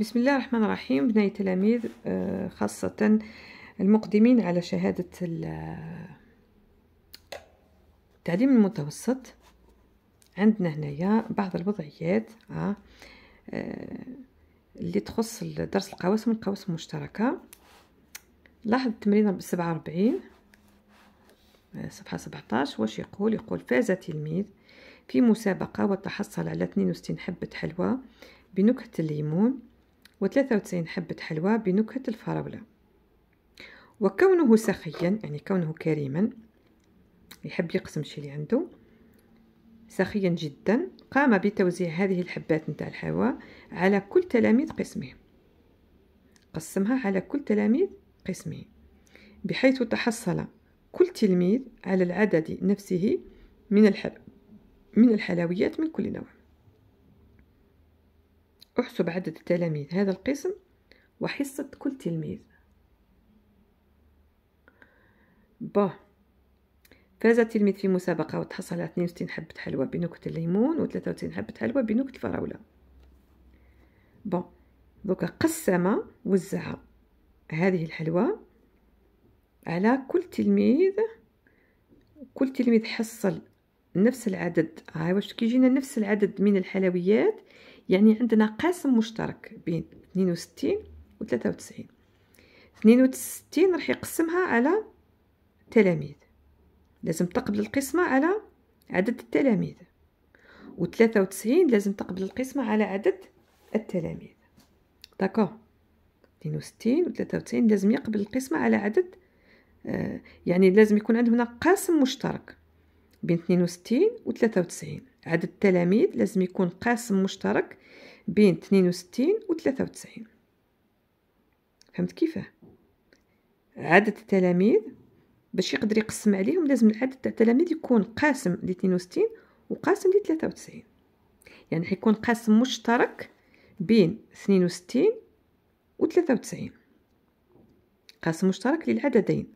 بسم الله الرحمن الرحيم بناي تلاميذ آه، خاصة المقدمين على شهادة التعليم المتوسط عندنا هنايا بعض الوضعيات آه، آه، اللي تخص درس القواسم والقواسم المشتركة لاحظ التمرين وأربعين صفحة سبعتاش واش يقول يقول فاز تلميذ في مسابقة وتحصل على وستين حبة حلوى بنكهة الليمون و93 حبة حلوى بنكهة الفراولة وكونه سخيا يعني كونه كريما يحب يقسم شي اللي عنده سخيا جدا قام بتوزيع هذه الحبات نتاع الحلوى على كل تلاميذ قسمه قسمها على كل تلاميذ قسمه بحيث تحصل كل تلميذ على العدد نفسه من الحلويات من كل نوع احسب عدد التلاميذ هذا القسم وحصة كل تلميذ با فاز التلميذ في مسابقة وتحصل على 62 حبة حلوى بنكهة الليمون و93 حبة حلوى بنكهة الفراولة بون دوكا قسم وزع هذه الحلوى على كل تلميذ كل تلميذ حصل نفس العدد هاي واش كيجينا نفس العدد من الحلويات يعني عندنا قاسم مشترك بين 62 و 93 62 راح يقسمها على تلاميذ لازم تقبل القسمة على عدد التلاميذ و 93 لازم تقبل القسمة على عدد التلاميذ داكو 62 و 93 لازم يقبل القسمة على عدد آه، يعني لازم يكون عندنا قاسم مشترك بين 62 و 93 عدد التلاميذ لازم يكون قاسم مشترك بين 62 و 93 فهمت كيفاه عدد التلاميذ باش يقدر يقسم عليهم لازم العدد تاع التلاميذ يكون قاسم ل 62 وقاسم ل 93 يعني حيكون قاسم مشترك بين 62 و 93 قاسم مشترك للعددين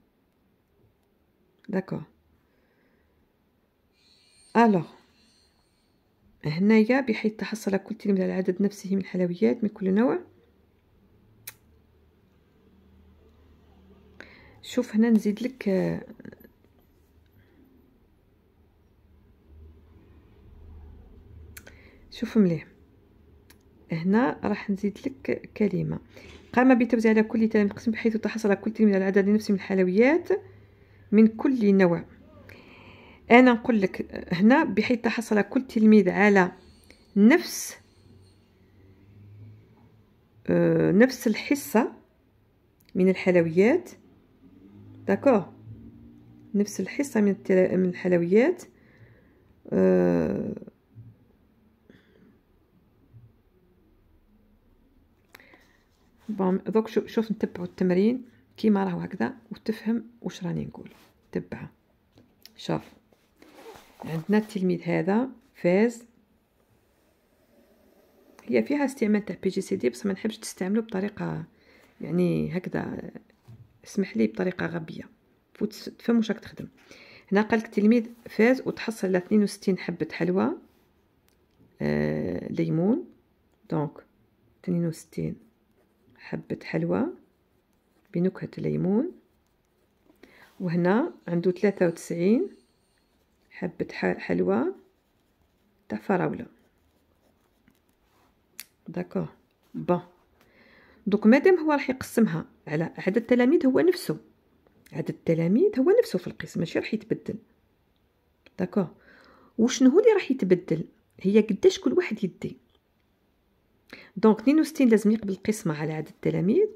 داكور الوغ هنايا بحيث تحصل كل تلميذ على عدد نفسه من الحلويات من كل نوع شوف هنا نزيد لك شوف مليح هنا راح نزيد لك كلمه قام بتوزيع على كل تلميذ قسم بحيث تحصل كل تلميذ على عدد نفسه من الحلويات من كل نوع انا نقول لك هنا بحيث تحصل كل تلميذ على نفس آه، نفس الحصه من الحلويات داكور نفس الحصه من من الحلويات آه، بون دوك شوف نتبعوا التمرين كيما راهو هكذا وتفهم واش راني نقول تبعها شوف عندنا التلميذ هذا فاز هي فيها استعمال تاع بي جي سي دي بصح ما نحبش تستعملو بطريقه يعني هكذا اسمح لي بطريقه غبيه واش راك تخدم هنا قالك التلميذ فاز وتحصل على 62 حبه حلوى آه، ليمون دونك 62 حبه حلوى بنكهه الليمون وهنا عنده 93 حبة حلوى تاع فراولة داكوغ بون دوك مادام هو راح يقسمها على عدد التلاميذ هو نفسه عدد التلاميذ هو نفسه في القسم ماشي راح يتبدل داكوغ وشنو هو اللي راح يتبدل هي قداش كل واحد يدي دونك 62 لازم يقبل القسمة على عدد التلاميذ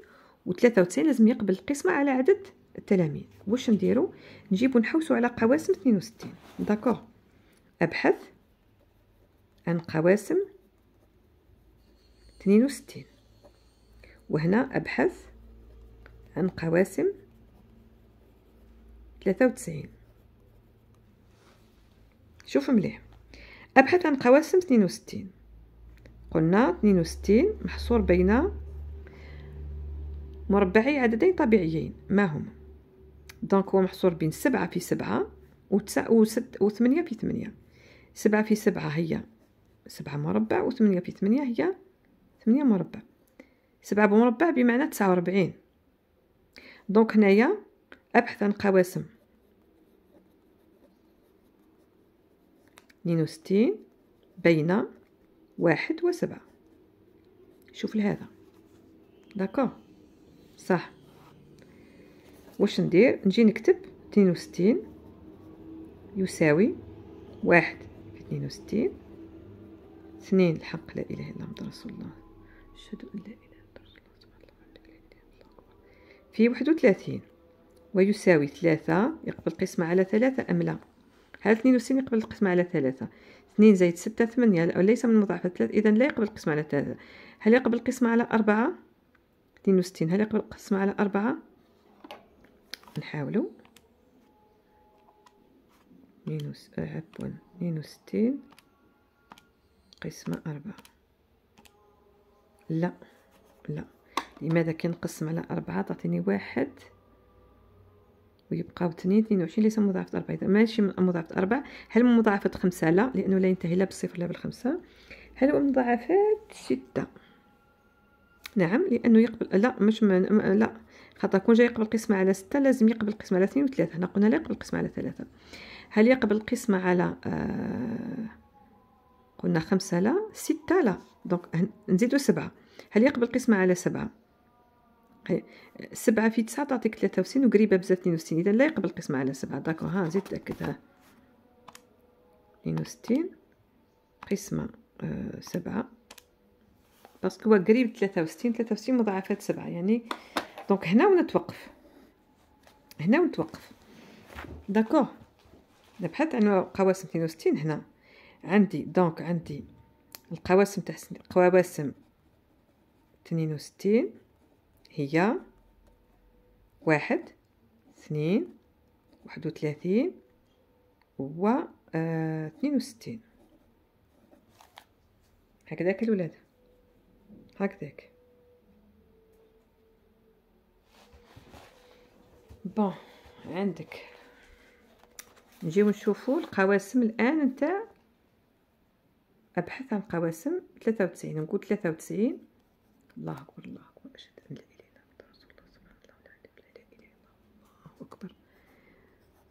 و 93 لازم يقبل القسمة على عدد التلاميذ واش نديرو نجيبو نحوسو على قواسم 62 داكوغ ابحث عن قواسم 62 وهنا ابحث عن قواسم 93 شوف مليح ابحث عن قواسم 62 قلنا 62 محصور بين مربعي عددين طبيعيين ما هما دونك هو محصور بين سبعة في سبعة وتسعة وست وثمانية في ثمانية سبعة في سبعة هي سبعة مربع وثمانية في ثمانية هي ثمانية مربع سبعة بمربع بمعنى تسعة ربعين دونك هنايا أبحث عن قواسم اثنين وستين بين واحد وسبعة شوف لهذا داكوغ صح واش ندير نجي نكتب اثنين وستين يساوي واحد في اثنين وستين اثنين الحق لا اله الا محمد رسول الله اشهد ان لا اله الا الله سبحان الله والحمد لله الله اكبر في واحد ويساوي ثلاثة يقبل القسمة على ثلاثة أم لا هل اثنين وستين يقبل القسمة على ثلاثة اثنين زائد ستة ثمانية ليس من مضاعفة ثلاثة إذا لا يقبل القسمة على ثلاثة هل يقبل القسمة على أربعة اثنين وستين هل يقبل القسمة على أربعة نحاولو مينوس عفوا مينوس ستين قسمة أربعة لا لا لماذا كنقسم على أربعة تعطيني واحد ويبقاو اثنين اثنين وعشرين ليس مضاعفة أربعة إذا ماشي مضاعفة أربعة هل من مضاعفة خمسة لا لأنه لا ينتهي لا بالصفر لا بالخمسة هل من مضاعفات ستة نعم لأنه يقبل لا مش من لا خاطر كون جا يقبل قسمة على ستة لازم يقبل قسمة على اثنين وثلاثة هنا قلنا لا يقبل قسمة على ثلاثة هل يقبل قسمة على آه قلنا خمسة لا ستة لا دونك نزيدو سبعة هل يقبل قسمة على سبعة سبعة في تسعة تعطيك ثلاثة وستين وقريبة بزاف اثنين وستين إذا لا يقبل قسمة على سبعة داكو ها نزيد تأكد ها اثنين وستين قسمة آه سبعة باسكو هو قريب ثلاثة وستين ثلاثة وستين مضاعفات سبعة يعني دونك هنا ونتوقف هنا ونتوقف داكوغ نبحث عن القواسم 62 هنا عندي دونك عندي القواسم تاع قواسم 62 هي واحد اثنين واحد وثلاثين و اثنين وستين هكذاك الولاد هكذاك بون عندك نجيو نشوفو القواسم الان نتاع ابحث عن قواسم 93 نقول 93 الله اكبر الله اكبر اشهد ان لا اله الا الله رسول الله سبحان الله لا اله الا الله الله اكبر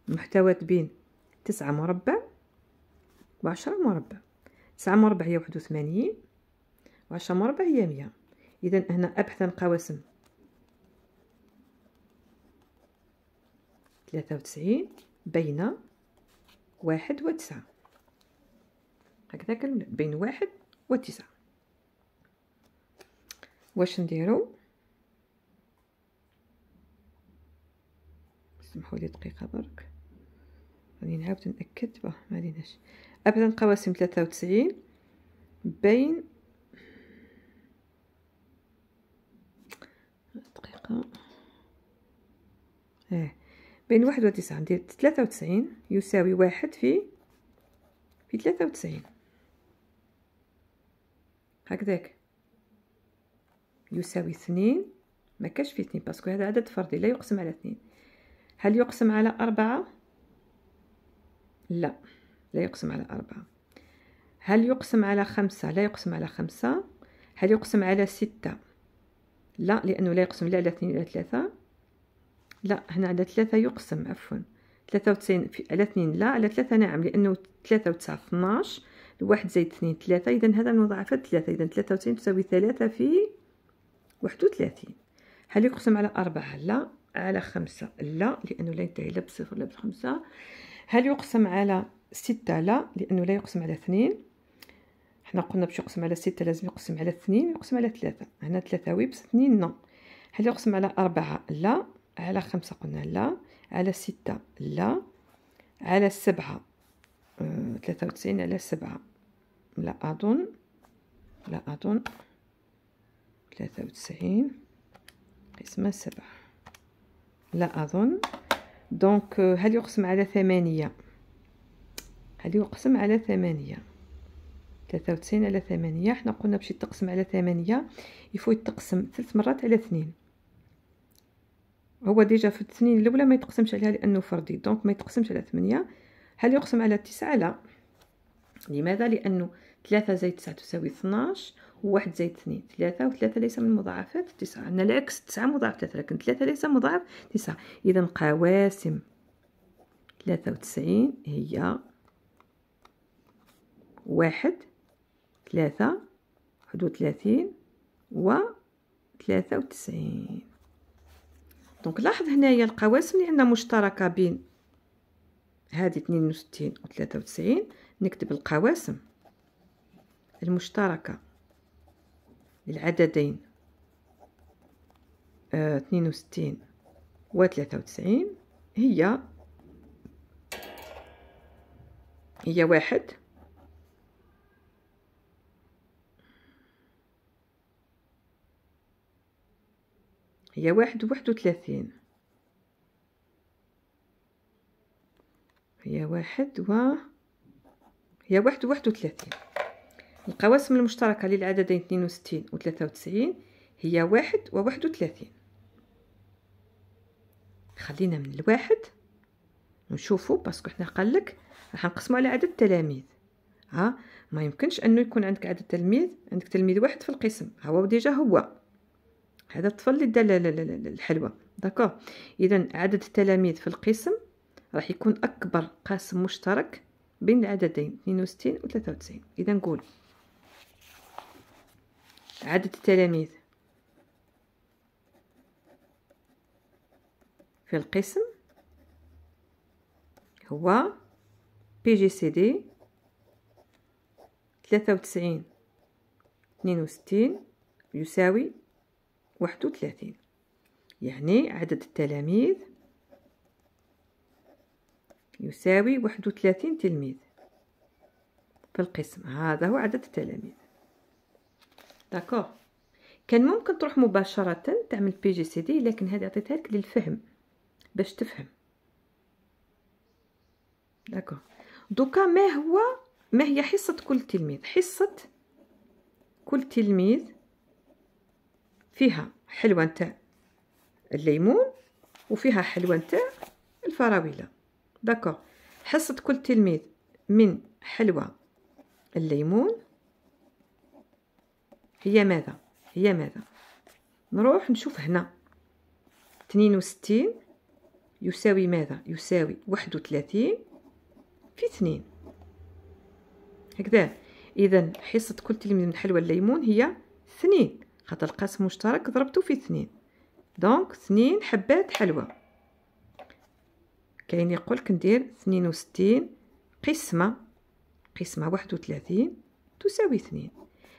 محتوات بين 9 مربع و10 مربع 9 مربع هي 81 و10 مربع هي 100 اذا هنا ابحث عن قواسم ثلاثة وتسعين بين واحد وتسعة هكذا كنبدا بين واحد وتسعة واش نديرو سمحوا لي دقيقة برك غادي نعاود نأكد باه معليناش أبدا قواسم ثلاثة وتسعين بين دقيقة ايه بين واحد وتسعة ندير تلاتة وتسعين يساوي واحد في في تلاتة وتسعين هكذاك يساوي اثنين ما كاش في اثنين باسكو هذا عدد فردي لا يقسم على اثنين هل يقسم على أربعة لا لا يقسم على أربعة هل يقسم على خمسة لا يقسم على خمسة هل يقسم على ستة لا لأنه لا يقسم لا على اثنين ولا ثلاثة لا هنا على ثلاثة يقسم عفوا ثلاثة وتسعين في على اثنين لا على ثلاثة نعم لأنه ثلاثة وتسعة اثناش الواحد زائد اثنين ثلاثة إذا هذا المضاعف ثلاثة إذا ثلاثة وتسعين تساوي ثلاثة في واحد وثلاثين هل يقسم على أربعة لا على خمسة لا لأنه لا ينتهي لا بصفر لا بخمسة هل يقسم على ستة لا لأنه لا يقسم على اثنين حنا قلنا باش يقسم على ستة لازم يقسم على اثنين يقسم على ثلاثة هنا ثلاثة ويبس اثنين نو هل يقسم على أربعة لا على خمسة قلنا لا على ستة لا على سبعة ثلاثة آه، وتسعين على سبعة لا أظن لا أظن ثلاثة وتسعين قسمة سبعة لا أظن دونك آه، هل يقسم على ثمانية هل يقسم على ثمانية ثلاثة وتسعين على ثمانية حنا قلنا باش يتقسم على ثمانية يفو يتقسم ثلاث مرات على اثنين هو ديجا في السنين الاولى ما يتقسمش عليها لانه فردي دونك ما يتقسمش على 8 هل يقسم على 9 لا لماذا لانه 3 زائد 9 تساوي 12 وواحد زائد 2 3 و3 ليس من مضاعفات 9 عندنا العكس 9 مضاعف 3 لكن 3 ليس مضاعف 9 اذا قواسم 93 هي واحد ثلاثة حدود ثلاثين و ثلاثة وتسعين دونك لاحظ هنايا القواسم اللي عندنا مشتركه بين هذه 62 و 93 نكتب القواسم المشتركه للعددين آه 62 و 93 هي هي واحد هي واحد وواحد وثلاثين هي واحد و هي واحد وواحد وثلاثين القواسم المشتركة للعددين اثنين وستين وثلاثة وتسعين هي واحد وواحد وثلاثين خلينا من الواحد نشوفو باسكو حنا قالك راح نقسمو على عدد التلاميذ ها ما يمكنش انه يكون عندك عدد تلميذ عندك تلميذ واحد في القسم هو ديجا هو هذا الطفل اللي دار الحلوه داكو اذا عدد التلاميذ في القسم راح يكون اكبر قاسم مشترك بين العددين 62 و 93 اذا نقول عدد التلاميذ في القسم هو بي جي سي دي 93 62 يساوي واحد وثلاثين يعني عدد التلاميذ يساوي واحد وثلاثين تلميذ في القسم هذا هو عدد التلاميذ داكوغ كان ممكن تروح مباشرة تعمل بي جي سي دي لكن هذه عطيتها لك للفهم باش تفهم داكوغ دوكا ما هو ما هي حصة كل تلميذ حصة كل تلميذ فيها حلوة نتاع الليمون وفيها حلوة نتاع الفراولة داكوغ حصة كل تلميذ من حلوى الليمون هي ماذا هي ماذا نروح نشوف هنا اثنين وستين يساوي ماذا يساوي واحد وثلاثين في تنين هكذا اذا حصه كل تلميذ من حلوى الليمون هي اثنين خاطر القاسم مشترك ضربته في اثنين دونك اثنين حبات حلوى كاين يقولك ندير اثنين وستين قسمة قسمة واحد وثلاثين تساوي اثنين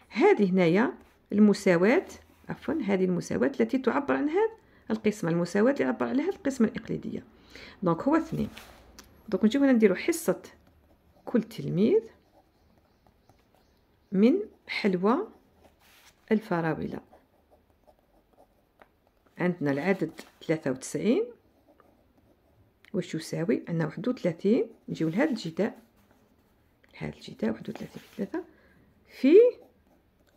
هذه هنايا المساواة عفوا هذه المساواة التي تعبر عن هذا القسمة المساواة اللي عبر عليها القسمة الإقليدية دونك هو اثنين دونك نجيو هنا نديرو حصة كل تلميذ من حلوى الفراولة عندنا العدد ثلاثة وتسعين واش يساوي عندنا واحد وثلاثين نجيو لهاد الجداء لهاد الجداء واحد وثلاثين في ثلاثة في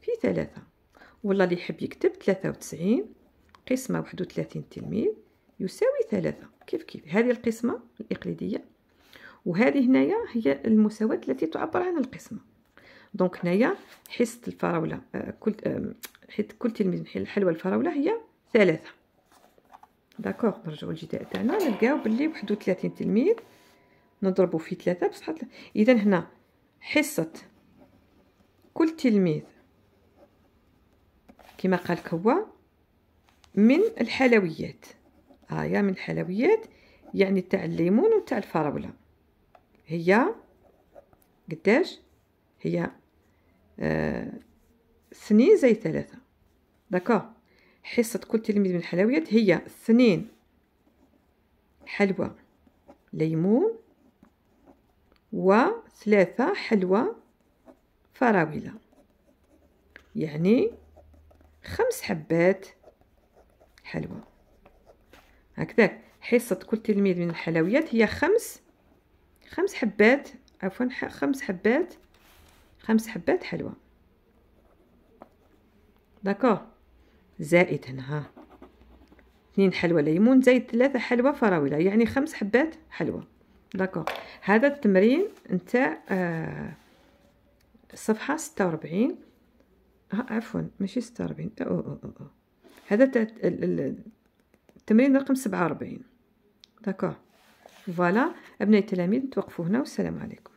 في ثلاثة والله اللي يحب يكتب ثلاثة وتسعين قسمة واحد وثلاثين تلميذ يساوي ثلاثة كيف كيف هذه القسمة الإقليدية وهذه هنايا هي المساواة التي تعبر عن القسمة دونك هنايا حصه الفراوله آه، كل آه، حيت كل تلميذ من الفراوله هي ثلاثه داكوغ نرجعو للجداء تاعنا نلقاو بلي واحد وثلاثين تلميذ نضربو في ثلاثة بصح اذا هنا حصه كل تلميذ كما قالك هو من الحلويات هايا آه من الحلويات يعني تاع الليمون وتاع الفراوله هي قداش هي آه، سنين زي ثلاثة دكا حصة كل تلميذ من الحلويات هي اثنين حلوى ليمون وثلاثة حلوى فراولة يعني خمس حبات حلوى هكذاك حصة كل تلميذ من الحلويات هي خمس خمس حبات عفوا خمس حبات خمس حبات حلوى داكوغ زائد هنا ها اثنين حلوى ليمون زائد ثلاثة حلوى فراولة يعني خمس حبات حلوى داكوغ هذا التمرين نتاع آه الصفحة ستة وربعين آه، عفوا ماشي ستة وربعين أو أو أو أو. هذا التمرين رقم سبعة وربعين داكوغ فوالا أبناء التلاميذ توقفوا هنا والسلام عليكم